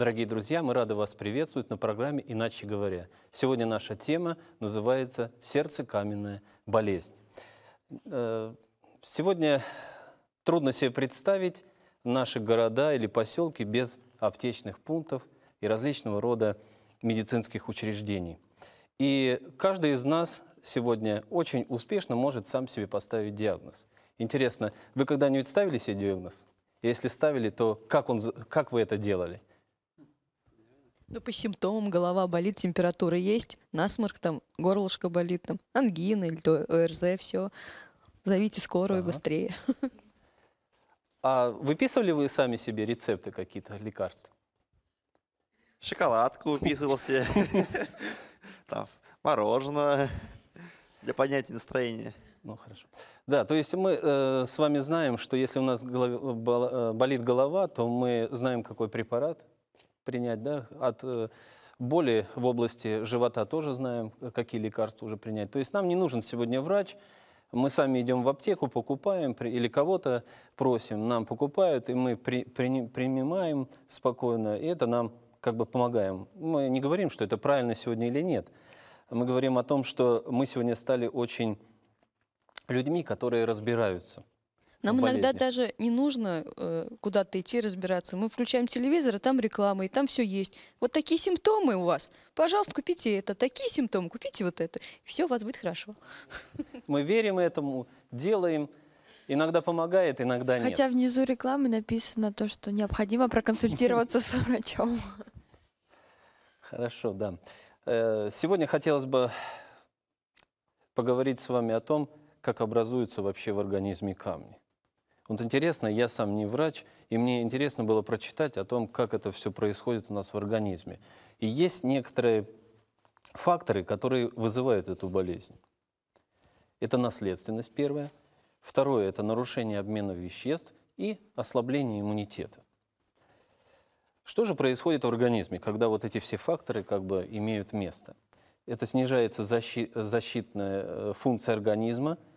Дорогие друзья, мы рады вас приветствовать на программе «Иначе говоря». Сегодня наша тема называется «Сердце-каменная болезнь». Э, сегодня трудно себе представить наши города или поселки без аптечных пунктов и различного рода медицинских учреждений. И каждый из нас сегодня очень успешно может сам себе поставить диагноз. Интересно, вы когда-нибудь ставили себе диагноз? Если ставили, то как, он, как вы это делали? Ну, по симптомам голова болит, температура есть, насморк там, горлышко болит, там, ангина или то, ОРЗ, все. Зовите скорую ага. быстрее. А выписывали вы сами себе рецепты какие-то лекарств? Шоколадку выписывался, там, мороженое для понятия настроения. Ну, хорошо. Да, то есть мы э, с вами знаем, что если у нас голов... Э, болит голова, то мы знаем, какой препарат принять, да, от э, боли в области живота тоже знаем, какие лекарства уже принять. То есть нам не нужен сегодня врач, мы сами идем в аптеку, покупаем или кого-то просим, нам покупают, и мы при, при, принимаем спокойно, и это нам как бы помогаем. Мы не говорим, что это правильно сегодня или нет. Мы говорим о том, что мы сегодня стали очень людьми, которые разбираются. Нам ну, болезни. иногда даже не нужно э, куда-то идти разбираться. Мы включаем телевизор, и а там реклама, и там все есть. Вот такие симптомы у вас. Пожалуйста, купите это. Такие симптомы, купите вот это. Все у вас будет хорошо. Мы верим этому, делаем. Иногда помогает, иногда нет. Хотя внизу рекламы написано то, что необходимо проконсультироваться с врачом. Хорошо, да. Э, сегодня хотелось бы поговорить с вами о том, как образуются вообще в организме камни. Вот интересно, я сам не врач, и мне интересно было прочитать о том, как это все происходит у нас в организме. И есть некоторые факторы, которые вызывают эту болезнь. Это наследственность первая, Второе – это нарушение обмена веществ и ослабление иммунитета. Что же происходит в организме, когда вот эти все факторы как бы имеют место? Это снижается защи- защитная э, функция организма –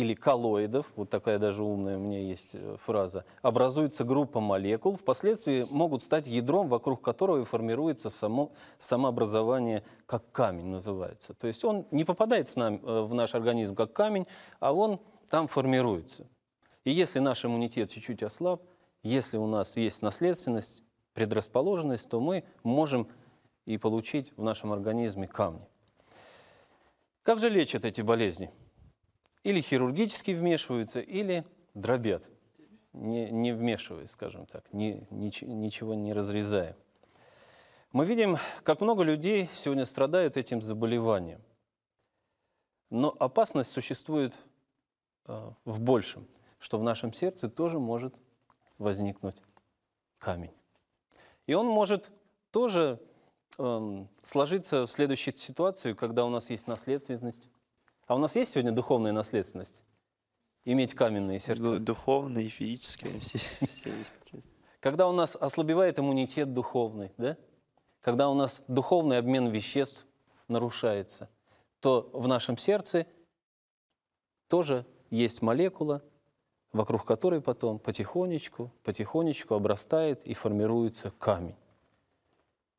или коллоидов, вот такая даже умная у меня есть э, фраза, образуется группа молекул, впоследствии могут стать ядром, вокруг которого и формируется само, самообразование, как камень называется. То есть он не попадает с нами, э, в наш организм как камень, а он там формируется. И если наш иммунитет чуть-чуть ослаб, если у нас есть наследственность, предрасположенность, то мы можем и получить в нашем организме камни. Как же лечат эти болезни? или хирургически вмешиваются, или дробят, не, не вмешиваясь, скажем так, не, нич, ничего не разрезая. Мы видим, как много людей сегодня страдают этим заболеванием. Но опасность существует э, в большем, что в нашем сердце тоже может возникнуть камень. И он может тоже эм, сложиться в следующей ситуации, когда у нас есть наследственность, а у нас есть сегодня духовная наследственность? Иметь каменные сердца? Ну, духовные, и физические, все, все есть. Когда у нас ослабевает иммунитет духовный, да? когда у нас духовный обмен веществ нарушается, то в нашем сердце тоже есть молекула, вокруг которой потом потихонечку, потихонечку обрастает и формируется камень.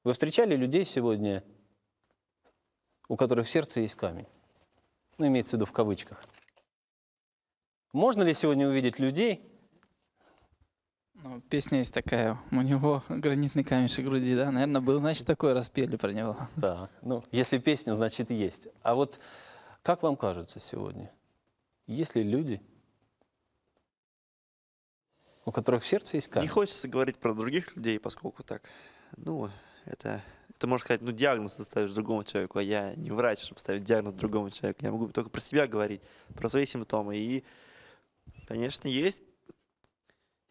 Вы встречали людей сегодня, у которых в сердце есть камень? ну, имеется в виду в кавычках. Можно ли сегодня увидеть людей? Ну, песня есть такая, у него гранитный камешек в груди, да, наверное, был, значит, такой распели про него. Да, ну, если песня, значит, есть. А вот как вам кажется сегодня, есть ли люди, у которых в сердце есть камень? Не хочется говорить про других людей, поскольку так, ну, это ты можешь сказать, ну, диагноз ты ставишь другому человеку, а я не врач, чтобы ставить диагноз другому человеку. Я могу только про себя говорить, про свои симптомы. И, конечно, есть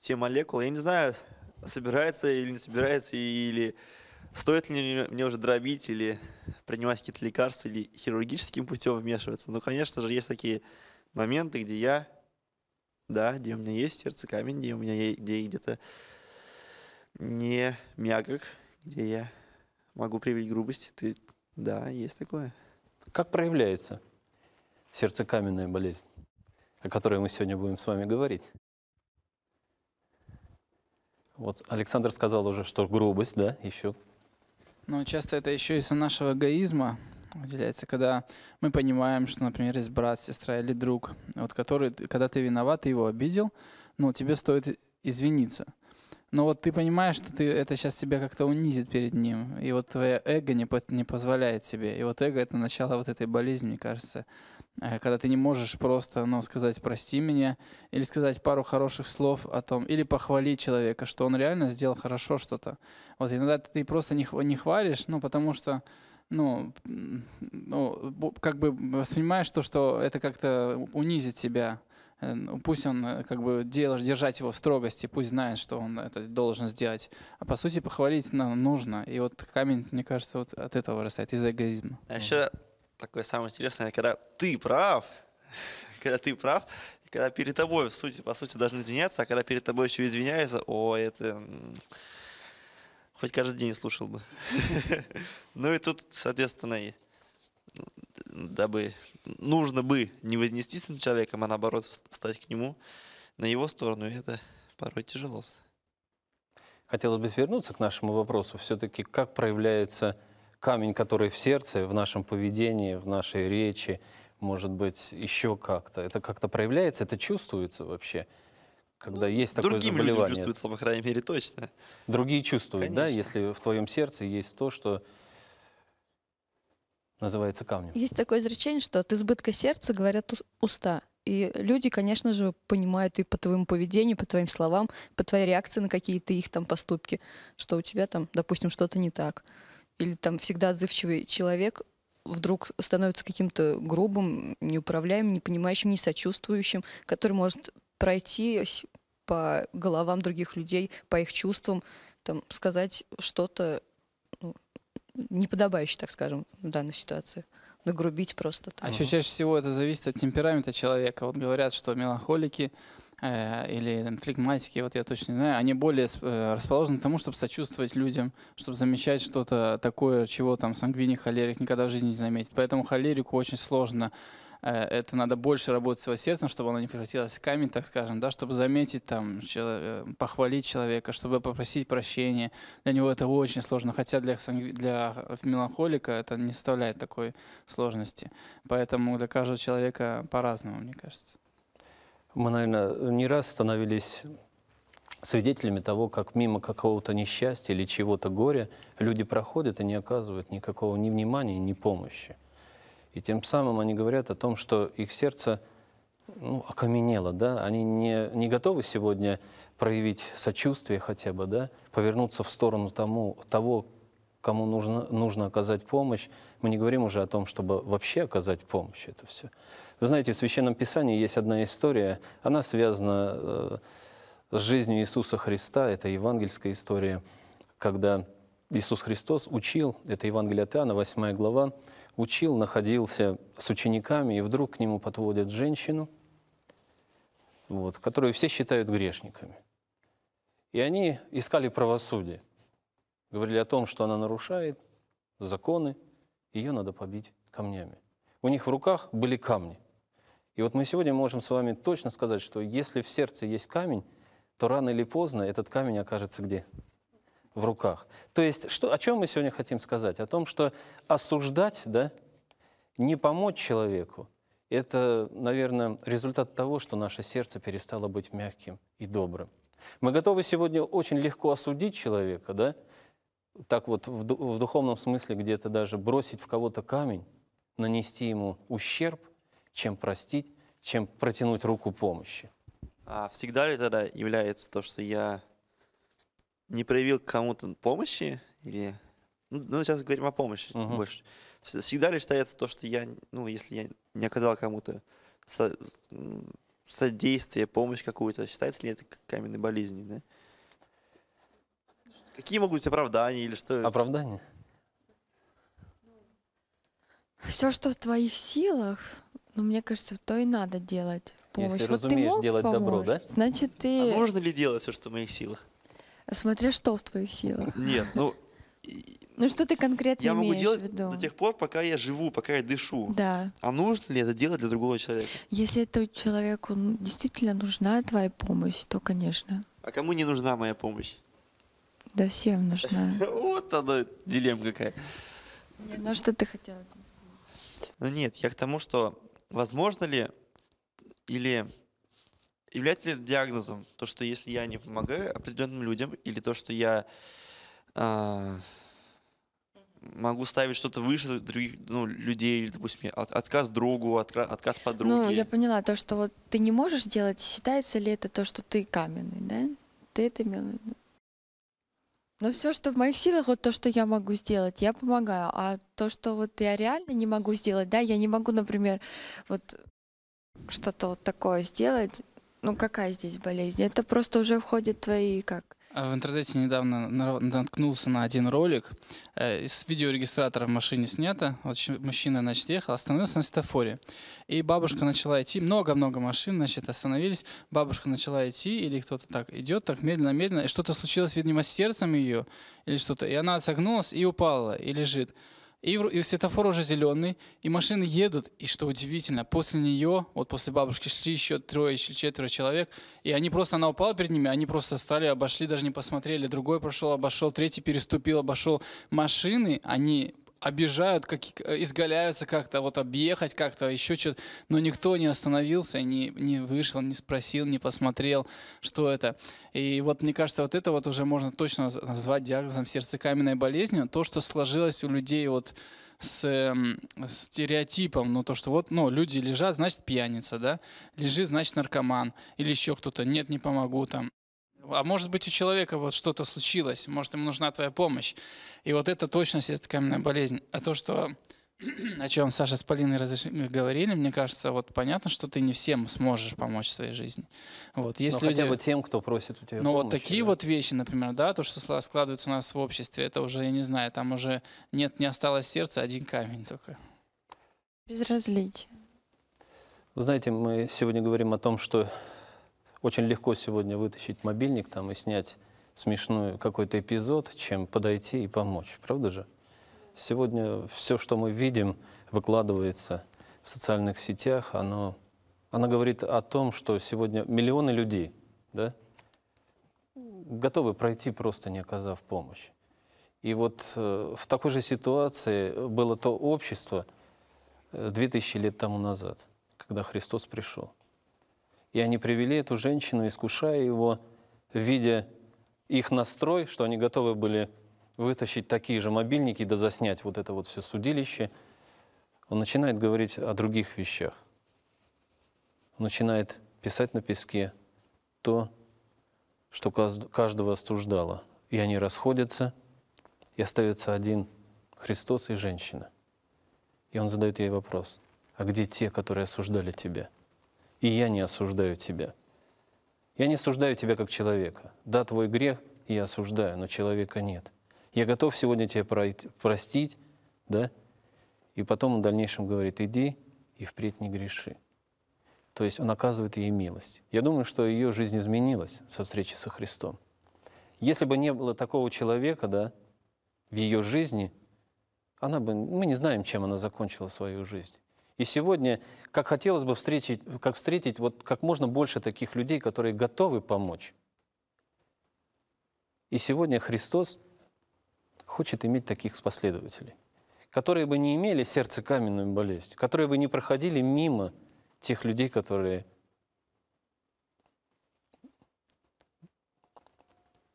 те молекулы, я не знаю, собирается или не собирается, или стоит ли мне уже дробить или принимать какие-то лекарства или хирургическим путем вмешиваться. но, конечно же, есть такие моменты, где я, да, где у меня есть сердце камень, где у меня где где-то не мягок, где я могу проявить грубость. Ты... Да, есть такое. Как проявляется сердцекаменная болезнь, о которой мы сегодня будем с вами говорить? Вот Александр сказал уже, что грубость, да, еще. Но часто это еще из-за нашего эгоизма выделяется, когда мы понимаем, что, например, есть брат, сестра или друг, вот который, когда ты виноват, ты его обидел, но тебе стоит извиниться. Но ну, вот ты понимаешь, что ты это сейчас себя как-то унизит перед ним. И вот твое эго не, по, не позволяет тебе. И вот эго — это начало вот этой болезни, мне кажется. Э, когда ты не можешь просто ну, сказать «прости меня» или сказать пару хороших слов о том, или похвалить человека, что он реально сделал хорошо что-то. Вот иногда ты просто не, не хвалишь, ну, потому что ну, ну, как бы воспринимаешь то, что это как-то унизит тебя. Ну, пусть он э, как бы держать его в строгости, пусть знает, что он это должен сделать. А по сути похвалить нам нужно. И вот камень, мне кажется, вот от этого вырастает, из эгоизма. А еще такое самое интересное, когда ты прав, когда ты прав, и когда перед тобой, в сути, по сути, должны извиняться, а когда перед тобой еще извиняются, о, это хоть каждый день слушал бы. Ну и тут, соответственно, и дабы нужно бы не вознестись над человеком, а наоборот встать к нему на его сторону, и это порой тяжело. Хотелось бы вернуться к нашему вопросу. Все-таки как проявляется камень, который в сердце, в нашем поведении, в нашей речи, может быть, еще как-то? Это как-то проявляется, это чувствуется вообще? Когда ну, есть такое другим заболевание. Другим чувствуется, по крайней мере, точно. Другие чувствуют, Конечно. да? Если в твоем сердце есть то, что называется камнем. Есть такое изречение, что от избытка сердца говорят уста. И люди, конечно же, понимают и по твоему поведению, по твоим словам, по твоей реакции на какие-то их там поступки, что у тебя там, допустим, что-то не так. Или там всегда отзывчивый человек вдруг становится каким-то грубым, неуправляемым, непонимающим, несочувствующим, который может пройти по головам других людей, по их чувствам, там, сказать что-то ну, неподобающе, так скажем, в данной ситуации. Нагрубить просто. Там. А еще чаще всего это зависит от темперамента человека. Вот говорят, что меланхолики э, или там, флегматики, вот я точно не знаю, они более э, расположены к тому, чтобы сочувствовать людям, чтобы замечать что-то такое, чего там сангвиник, холерик никогда в жизни не заметит. Поэтому холерику очень сложно Э, это надо больше работать с его сердцем, ну, чтобы оно не превратилось в камень, так скажем, да, чтобы заметить там, э, похвалить человека, чтобы попросить прощения. Для него это очень сложно, хотя для, для меланхолика это не составляет такой сложности. Поэтому для каждого человека по-разному, мне кажется. Мы, наверное, не раз становились свидетелями того, как мимо какого-то несчастья или чего-то горя люди проходят и не оказывают никакого ни внимания, ни помощи. И тем самым они говорят о том, что их сердце ну, окаменело, да, они не, не готовы сегодня проявить сочувствие хотя бы, да, повернуться в сторону тому, того, кому нужно, нужно оказать помощь. Мы не говорим уже о том, чтобы вообще оказать помощь это все. Вы знаете, в Священном Писании есть одна история, она связана э, с жизнью Иисуса Христа, это евангельская история, когда Иисус Христос учил, это Евангелие от Иоанна, 8 глава, учил, находился с учениками, и вдруг к нему подводят женщину, вот, которую все считают грешниками. И они искали правосудие. Говорили о том, что она нарушает законы, ее надо побить камнями. У них в руках были камни. И вот мы сегодня можем с вами точно сказать, что если в сердце есть камень, то рано или поздно этот камень окажется где? в руках. То есть что, о чем мы сегодня хотим сказать? О том, что осуждать, да, не помочь человеку, это, наверное, результат того, что наше сердце перестало быть мягким и добрым. Мы готовы сегодня очень легко осудить человека, да, так вот в, в духовном смысле где-то даже бросить в кого-то камень, нанести ему ущерб, чем простить, чем протянуть руку помощи. А всегда ли тогда является то, что я не проявил кому-то помощи или... Ну, ну сейчас говорим о помощи uh-huh. больше. Всегда ли считается то, что я, ну, если я не оказал кому-то со, содействие, помощь какую-то, считается ли это каменной болезнью, да? Какие могут быть оправдания или что? Оправдания? Все, что в твоих силах, ну, мне кажется, то и надо делать. Помощь. Если вот разумеешь ты мог делать помочь, добро, да? Значит, ты... А можно ли делать все, что в моих силах? Смотря что в твоих силах. Нет, ну... Ну что ты конкретно я имеешь могу делать в виду? до тех пор, пока я живу, пока я дышу. Да. А нужно ли это делать для другого человека? Если этому человеку действительно нужна твоя помощь, то, конечно. А кому не нужна моя помощь? Да всем нужна. Вот она дилемма какая. Не, ну а что ты хотела? Ну нет, я к тому, что возможно ли или Является ли это диагнозом? То, что если я не помогаю определенным людям, или то, что я э, могу ставить что-то выше других ну, людей, или, допустим, от, отказ другу, откра, отказ подруге. Ну, я поняла, то, что вот ты не можешь делать, считается ли это то, что ты каменный, да? Ты это имел в виду? Но ну, все, что в моих силах, вот то, что я могу сделать, я помогаю. А то, что вот я реально не могу сделать, да, я не могу, например, вот что-то вот такое сделать, ну какая здесь болезнь? Это просто уже входит в твои как? А в интернете недавно наткнулся на один ролик. С э, видеорегистратора в машине снято. мужчина, значит, ехал, остановился на светофоре. И бабушка начала идти. Много-много машин, значит, остановились. Бабушка начала идти, или кто-то так идет, так медленно-медленно. И что-то случилось, видимо, с сердцем ее, или что-то. И она согнулась и упала, и лежит. И, и светофор уже зеленый, и машины едут, и что удивительно, после нее, вот после бабушки шли еще трое, еще четверо человек, и они просто, она упала перед ними, они просто стали, обошли, даже не посмотрели, другой прошел, обошел, третий переступил, обошел машины, они обижают, как, э, изгаляются как-то, вот объехать как-то, еще что-то. Но никто не остановился, не, не вышел, не спросил, не посмотрел, что это. И вот мне кажется, вот это вот уже можно точно назвать диагнозом сердцекаменной болезнью. То, что сложилось у людей вот с э, стереотипом, ну то, что вот, ну, люди лежат, значит, пьяница, да, лежит, значит, наркоман, или еще кто-то, нет, не помогу, там, а может быть, у человека вот что-то случилось, может, ему нужна твоя помощь. И вот эта точность – это каменная болезнь. А то, что о чем Саша с Полиной разреш... говорили, мне кажется, вот понятно, что ты не всем сможешь помочь в своей жизни. Вот, есть Но ну, люди... хотя бы тем, кто просит у тебя Ну вот такие да. вот вещи, например, да, то, что складывается у нас в обществе, это уже, я не знаю, там уже нет, не осталось сердца, один камень только. Безразличие. Вы знаете, мы сегодня говорим о том, что очень легко сегодня вытащить мобильник там и снять смешную какой-то эпизод, чем подойти и помочь. Правда же? Сегодня все, что мы видим, выкладывается в социальных сетях. Оно, оно говорит о том, что сегодня миллионы людей да, готовы пройти, просто не оказав помощь. И вот э, в такой же ситуации было то общество 2000 э, лет тому назад, когда Христос пришел. И они привели эту женщину, искушая его, видя их настрой, что они готовы были вытащить такие же мобильники, да заснять вот это вот все судилище, он начинает говорить о других вещах. Он начинает писать на песке то, что каждого осуждало. И они расходятся, и остается один Христос и женщина. И он задает ей вопрос, а где те, которые осуждали тебя? и я не осуждаю тебя. Я не осуждаю тебя как человека. Да, твой грех я осуждаю, но человека нет. Я готов сегодня тебя простить, да? И потом он в дальнейшем говорит, иди и впредь не греши. То есть он оказывает ей милость. Я думаю, что ее жизнь изменилась со встречи со Христом. Если бы не было такого человека, да, в ее жизни, она бы, мы не знаем, чем она закончила свою жизнь. И сегодня, как хотелось бы встретить, как встретить вот как можно больше таких людей, которые готовы помочь. И сегодня Христос хочет иметь таких последователей, которые бы не имели сердце каменную болезнь, которые бы не проходили мимо тех людей, которые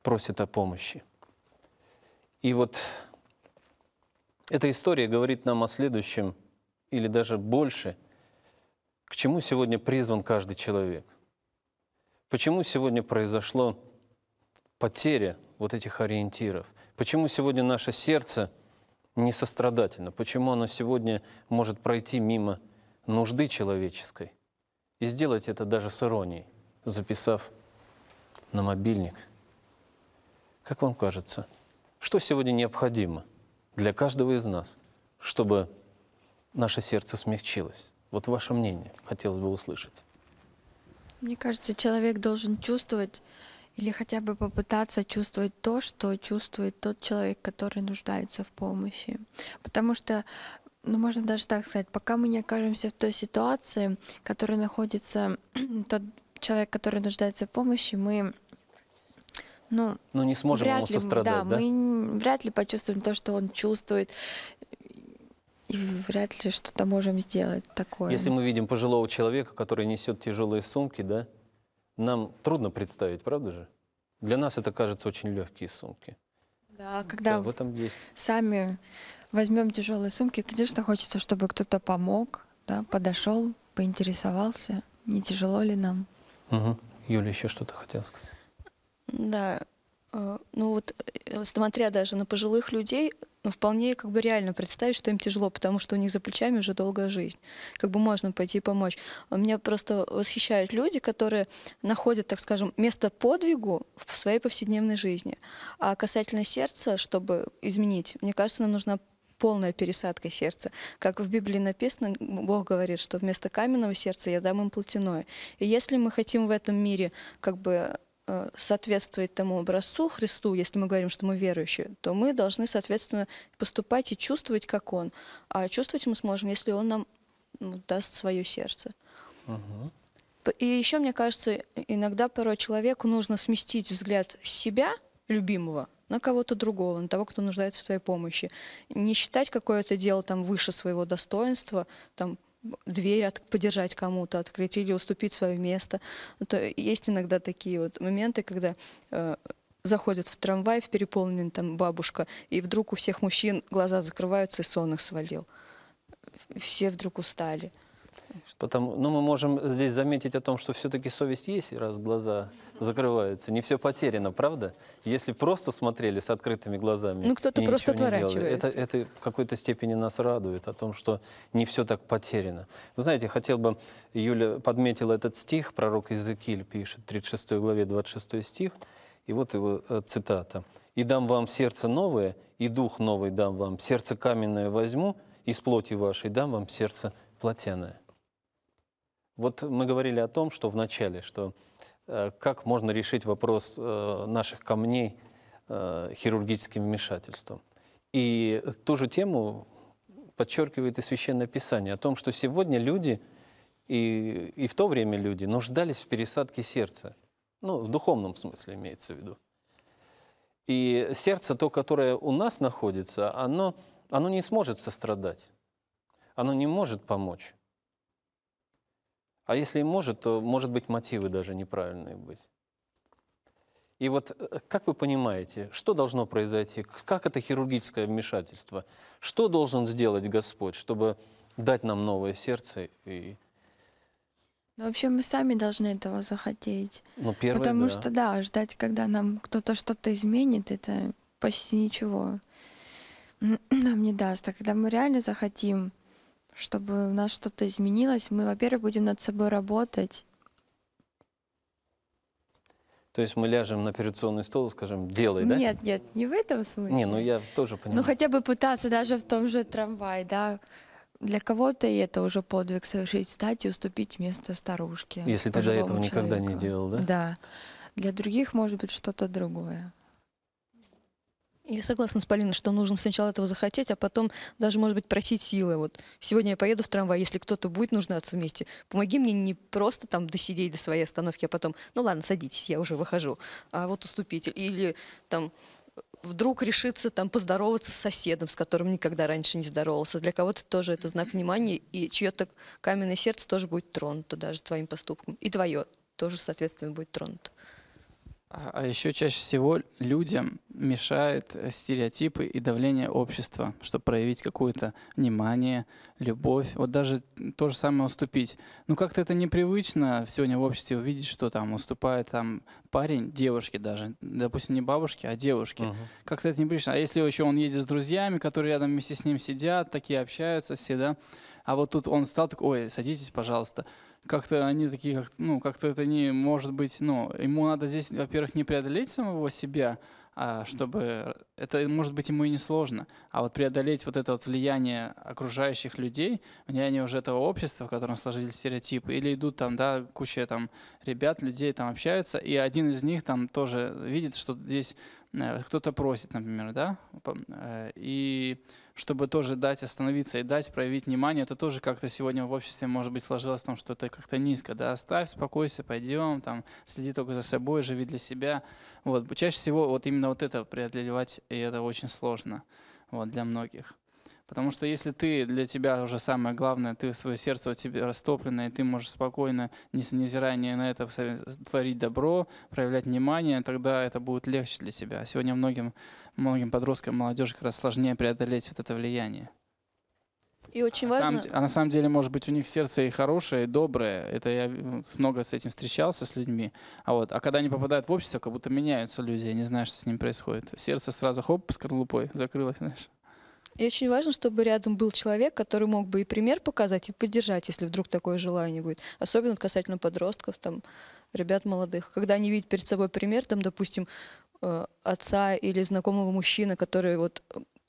просят о помощи. И вот эта история говорит нам о следующем – или даже больше, к чему сегодня призван каждый человек. Почему сегодня произошло потеря вот этих ориентиров? Почему сегодня наше сердце не сострадательно? Почему оно сегодня может пройти мимо нужды человеческой и сделать это даже с иронией, записав на мобильник? Как вам кажется, что сегодня необходимо для каждого из нас, чтобы наше сердце смягчилось? Вот ваше мнение хотелось бы услышать. Мне кажется, человек должен чувствовать или хотя бы попытаться чувствовать то, что чувствует тот человек, который нуждается в помощи. Потому что, ну можно даже так сказать, пока мы не окажемся в той ситуации, в которой находится тот человек, который нуждается в помощи, мы ну, ну не сможем вряд ему сострадать, да, да? мы вряд ли почувствуем то, что он чувствует, и вряд ли что-то можем сделать такое. Если мы видим пожилого человека, который несет тяжелые сумки, да, нам трудно представить, правда же? Для нас это кажется очень легкие сумки. Да, когда да, в этом сами возьмем тяжелые сумки, конечно, хочется, чтобы кто-то помог, да, подошел, поинтересовался, не тяжело ли нам. Угу. Юля еще что-то хотела сказать. Да, Э, ну вот э, смотря даже на пожилых людей, ну, вполне как бы реально представить, что им тяжело, потому что у них за плечами уже долгая жизнь. Как бы можно пойти и помочь. А меня просто восхищают люди, которые находят, так скажем, место подвигу в своей повседневной жизни. А касательно сердца, чтобы изменить, мне кажется, нам нужна полная пересадка сердца. Как в Библии написано, Бог говорит, что вместо каменного сердца я дам им плотяное. И если мы хотим в этом мире как бы Э, соответствовать тому образцу Христу, если мы говорим, что мы верующие, то мы должны, соответственно, поступать и чувствовать, как Он. А чувствовать мы сможем, если Он нам ну, даст свое сердце. Угу. И еще, мне кажется, иногда порой человеку нужно сместить взгляд себя, любимого, на кого-то другого, на того, кто нуждается в твоей помощи. Не считать какое-то дело там выше своего достоинства, там, дверь от, подержать кому-то, открыть или уступить свое место. Ну, то есть иногда такие вот моменты, когда э, заходят в трамвай, в переполненный там бабушка, и вдруг у всех мужчин глаза закрываются, и сон их свалил. Все вдруг устали. Потому, ну, мы можем здесь заметить о том, что все-таки совесть есть, раз глаза закрываются. Не все потеряно, правда? Если просто смотрели с открытыми глазами. Ну, кто-то просто отворачивается. Это, это в какой-то степени нас радует о том, что не все так потеряно. Вы знаете, хотел бы, Юля подметила этот стих, пророк Иезекииль пишет, 36 главе 26 стих, и вот его э, цитата. «И дам вам сердце новое, и дух новый дам вам, сердце каменное возьму, из плоти вашей дам вам сердце плотяное». Вот мы говорили о том, что в начале, что э, как можно решить вопрос э, наших камней э, хирургическим вмешательством. И ту же тему подчеркивает и Священное Писание о том, что сегодня люди и, и в то время люди нуждались в пересадке сердца. Ну, в духовном смысле имеется в виду. И сердце, то, которое у нас находится, оно, оно не сможет сострадать. Оно не может помочь. А если и может, то, может быть, мотивы даже неправильные быть. И вот э, как вы понимаете, что должно произойти, как это хирургическое вмешательство, что должен сделать Господь, чтобы дать нам новое сердце и ну, вообще мы сами должны этого захотеть. Ну, первое, Потому да. что, да, ждать, когда нам кто-то что-то изменит, это почти ничего нам не даст. А когда мы реально захотим, чтобы у нас что-то изменилось, мы, во-первых, будем над собой работать. То есть мы ляжем на операционный стол и скажем, делай, да? Нет, нет, не в этом смысле. Не, ну я тоже понимаю. Ну хотя бы пытаться даже в том же трамвае, да, для кого-то и это уже подвиг совершить, стать и уступить место старушке. Если ты до этого человеку. никогда не делал, да? Да. Для других, может быть, что-то другое. Я согласна с Полиной, что нужно сначала этого захотеть, а потом даже, может быть, просить силы. Вот сегодня я поеду в трамвай, если кто-то будет нуждаться вместе, помоги мне не просто там досидеть до своей остановки, а потом, ну ладно, садитесь, я уже выхожу, а вот уступите. Или там вдруг решиться там поздороваться с соседом, с которым никогда раньше не здоровался. Для кого-то тоже это знак внимания, и чье-то каменное сердце тоже будет тронуто даже твоим поступком. И твое тоже, соответственно, будет тронуто. А, а еще чаще всего людям мешают э, стереотипы и давление общества, чтобы проявить какое-то внимание, любовь. Вот даже то же самое уступить. Ну как-то это непривычно сегодня в обществе увидеть, что там уступает там парень, девушки даже, допустим, не бабушки, а девушки. Uh-huh. Как-то это непривычно. А если еще он едет с друзьями, которые рядом вместе с ним сидят, такие общаются все, да? А вот тут он стал такой, ой, садитесь, пожалуйста как-то они такие, как, ну, как-то это не может быть, ну, ему надо здесь, во-первых, не преодолеть самого себя, а чтобы это, может быть, ему и не сложно, а вот преодолеть вот это вот влияние окружающих людей, влияние уже этого общества, в котором сложились стереотипы, или идут там, да, куча там ребят, людей там общаются, и один из них там тоже видит, что здесь э, кто-то просит, например, да, э, и чтобы тоже дать остановиться и дать проявить внимание. Это тоже как-то сегодня в обществе, может быть, сложилось в том, что это как-то низко. Да? Оставь, спокойся, пойдем, там, следи только за собой, живи для себя. Вот. Чаще всего вот именно вот это преодолевать, и это очень сложно вот, для многих. Потому что если ты, для тебя уже самое главное, ты свое сердце у тебя растоплено, и ты можешь спокойно, не невзирая на это, творить добро, проявлять внимание, тогда это будет легче для тебя. А сегодня многим, многим подросткам, молодежи как раз сложнее преодолеть вот это влияние. И очень а важно... Сам, а на самом деле, может быть, у них сердце и хорошее, и доброе. Это я много с этим встречался с людьми. А, вот, а когда они попадают в общество, как будто меняются люди, я не знаю, что с ним происходит. Сердце сразу хоп, с крылупой закрылось, знаешь. И очень важно, чтобы рядом был человек, который мог бы и пример показать, и поддержать, если вдруг такое желание будет. Особенно касательно подростков, там, ребят молодых. Когда они видят перед собой пример, там, допустим, э, отца или знакомого мужчины, который вот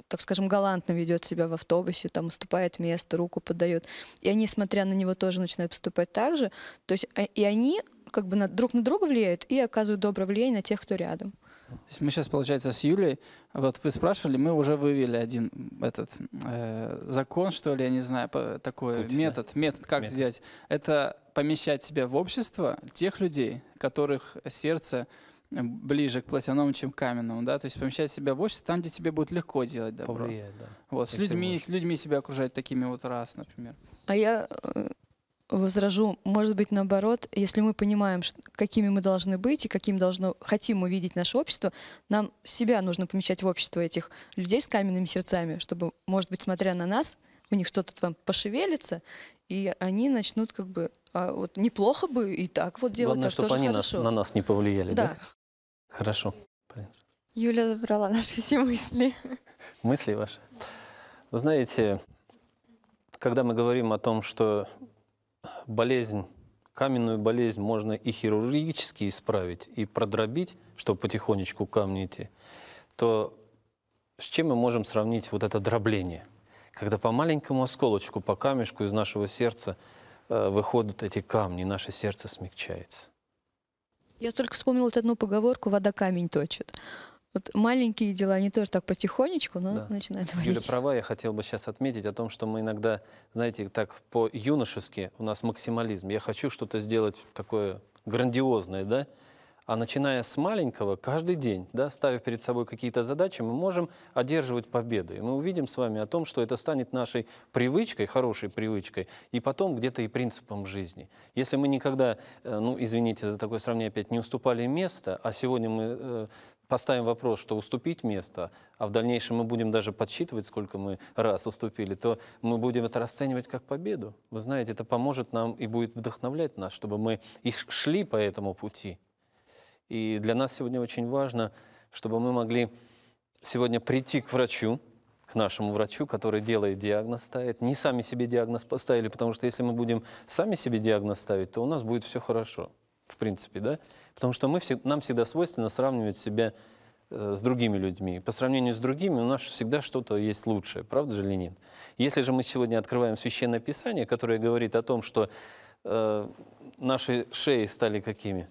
так скажем, галантно ведет себя в автобусе, там уступает место, руку подает. И они, смотря на него, тоже начинают поступать так же. То есть э, и они как бы на, друг на друга влияют и оказывают доброе влияние на тех, кто рядом. То есть мы сейчас, получается, с Юлей, вот вы спрашивали, мы уже вывели один этот э, закон, что ли, я не знаю, такой Путь, метод, да? метод, как метод. сделать. Это помещать себя в общество тех людей, которых сердце ближе к платяному, чем к каменному, да, то есть помещать себя в общество там, где тебе будет легко делать добро. Повлияет, да. Вот, с людьми, с людьми себя окружать такими вот раз, например. А я э, возражу, может быть, наоборот, если мы понимаем, какими мы должны быть и каким должно, хотим увидеть наше общество, нам себя нужно помещать в общество этих людей с каменными сердцами, чтобы, может быть, смотря на нас, у них что-то там пошевелится, и они начнут как бы, а вот неплохо бы и так вот делать, Главное, а чтобы они хорошо. на, на нас не повлияли, да? да? Хорошо. Юля забрала наши все мысли. Мысли ваши. Вы знаете, когда мы говорим о том, что болезнь, каменную болезнь можно и хирургически исправить, и продробить, чтобы потихонечку камни идти, то с чем мы можем сравнить вот это дробление? Когда по маленькому осколочку, по камешку из нашего сердца э, выходят эти камни, наше сердце смягчается. Я только вспомнила одну поговорку «вода камень точит». Вот маленькие дела, они тоже так потихонечку, но да. начинают валить. Юля права, я хотел бы сейчас отметить о том, что мы иногда, знаете, так по-юношески, у нас максимализм. Я хочу что-то сделать такое грандиозное, да? А начиная с маленького, каждый день, да, ставя перед собой какие-то задачи, мы можем одерживать победы. И мы увидим с вами о том, что это станет нашей привычкой, хорошей привычкой, и потом где-то и принципом жизни. Если мы никогда, э, ну, извините за такое сравнение опять, не уступали место, а сегодня мы э, поставим вопрос, что уступить место, а в дальнейшем мы будем даже подсчитывать, сколько мы раз уступили, то мы будем это расценивать как победу. Вы знаете, это поможет нам и будет вдохновлять нас, чтобы мы и шли по этому пути. И для нас сегодня очень важно, чтобы мы могли сегодня прийти к врачу, к нашему врачу, который делает диагноз, ставит. Не сами себе диагноз поставили, потому что если мы будем сами себе диагноз ставить, то у нас будет все хорошо в принципе, да? Потому что мы, нам всегда свойственно сравнивать себя э, с другими людьми. По сравнению с другими у нас всегда что-то есть лучшее, правда же или Если же мы сегодня открываем Священное Писание, которое говорит о том, что э, наши шеи стали какими?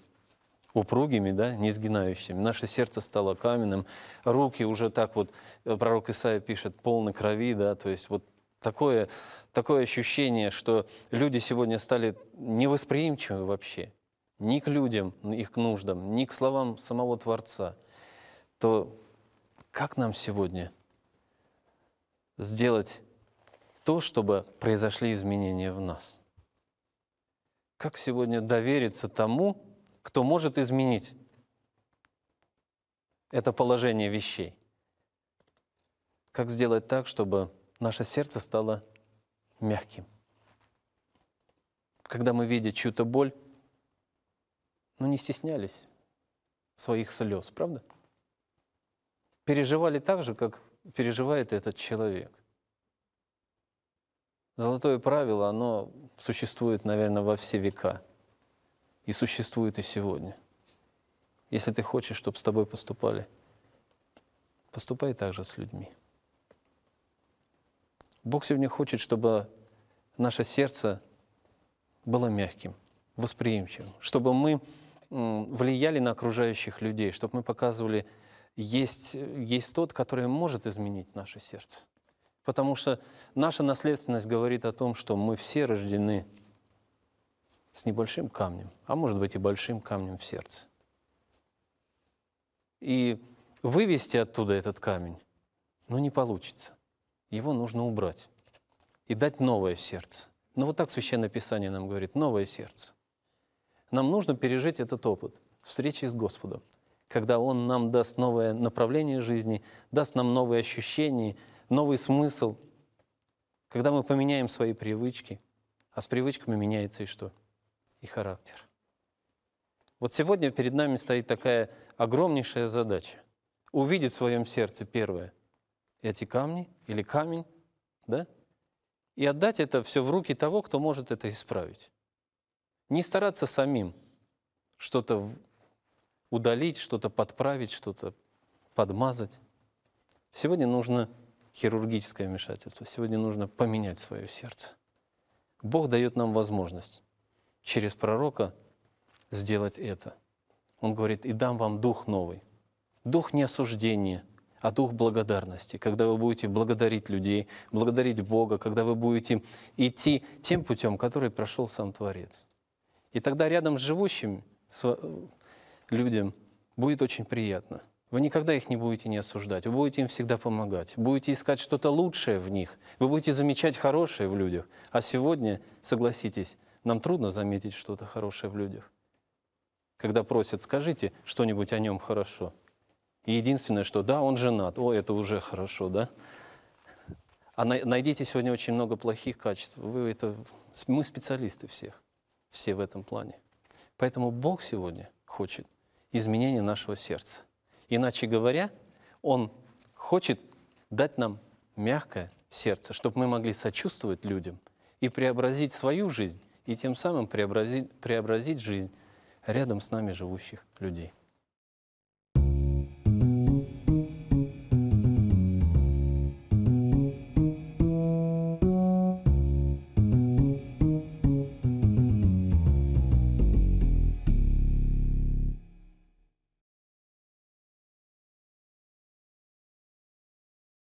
упругими, да, не сгинающими. Наше сердце стало каменным, руки уже так вот, э, пророк Исаия пишет, полны крови, да, то есть вот такое, такое ощущение, что люди сегодня стали невосприимчивы вообще ни к людям, их к нуждам, ни к словам самого Творца, то как нам сегодня сделать то, чтобы произошли изменения в нас? Как сегодня довериться тому, кто может изменить это положение вещей? Как сделать так, чтобы наше сердце стало мягким? Когда мы видим чью-то боль, но ну, не стеснялись своих слез, правда? Переживали так же, как переживает этот человек. Золотое правило, оно существует, наверное, во все века. И существует и сегодня. Если ты хочешь, чтобы с тобой поступали, поступай также с людьми. Бог сегодня хочет, чтобы наше сердце было мягким, восприимчивым, чтобы мы влияли на окружающих людей, чтобы мы показывали, есть, есть тот, который может изменить наше сердце. Потому что наша наследственность говорит о том, что мы все рождены с небольшим камнем, а может быть и большим камнем в сердце. И вывести оттуда этот камень, ну не получится. Его нужно убрать и дать новое сердце. Ну вот так Священное Писание нам говорит, новое сердце – нам нужно пережить этот опыт встречи с Господом, когда Он нам даст новое направление жизни, даст нам новые ощущения, новый смысл, когда мы поменяем свои привычки, а с привычками меняется и что? И характер. Вот сегодня перед нами стоит такая огромнейшая задача. Увидеть в своем сердце первое эти камни или камень, да? И отдать это все в руки того, кто может это исправить. Не стараться самим что-то удалить, что-то подправить, что-то подмазать. Сегодня нужно хирургическое вмешательство, сегодня нужно поменять свое сердце. Бог дает нам возможность через пророка сделать это. Он говорит, и дам вам дух новый. Дух не осуждения, а дух благодарности. Когда вы будете благодарить людей, благодарить Бога, когда вы будете идти тем путем, который прошел сам Творец. И тогда рядом с живущим с э, людям будет очень приятно. Вы никогда их не будете не осуждать, вы будете им всегда помогать, будете искать что-то лучшее в них, вы будете замечать хорошее в людях. А сегодня, согласитесь, нам трудно заметить что-то хорошее в людях. Когда просят, скажите что-нибудь о нем хорошо. И единственное, что да, он женат, о, это уже хорошо, да? А найдите сегодня очень много плохих качеств. Вы это, мы специалисты всех все в этом плане. Поэтому Бог сегодня хочет изменения нашего сердца. Иначе говоря, Он хочет дать нам мягкое сердце, чтобы мы могли сочувствовать людям и преобразить свою жизнь, и тем самым преобразить, преобразить жизнь рядом с нами живущих людей.